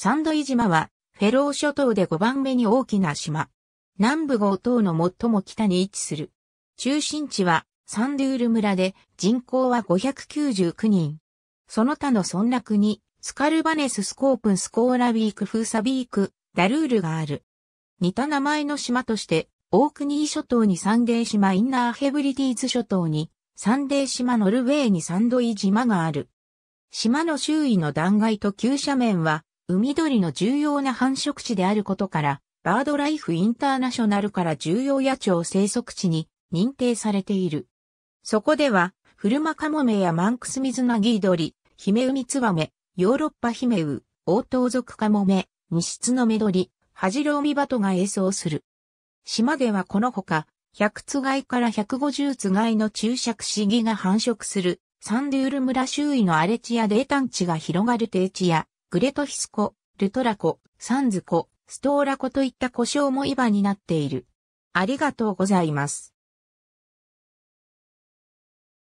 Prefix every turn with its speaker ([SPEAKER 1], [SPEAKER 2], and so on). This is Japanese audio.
[SPEAKER 1] サンドイ島は、フェロー諸島で5番目に大きな島。
[SPEAKER 2] 南部号島の最も北に位置する。中心地は、サンドゥール村で、人口は599人。その他の村落に、スカルバネススコープンスコーラビークフーサビーク、ダルールがある。似た名前の島として、オークニー諸島にサンデー島インナーヘブリディーズ諸島に、サンデー島ノルウェーにサンドイ島がある。島の周囲の断崖と急斜面は海鳥の重要な繁殖地であることから、バードライフインターナショナルから重要野鳥生息地に認定されている。そこでは、フルマカモメやマンクスミズナギドリ、ヒメウミツバメ、ヨーロッパヒメウ、オオトウゾクカモメ、ニシツノメドリ、ハジロウミバトが演奏する。島ではこのほか、100つがいから150つがいの注釈シギが繁殖する、サンデュール村周囲の荒れ地や泥炭地が広がる低地や、グレトヒスコ、ルトラコ、サンズコ、ストーラコといった故称も今になって
[SPEAKER 1] いる。ありがとうございます。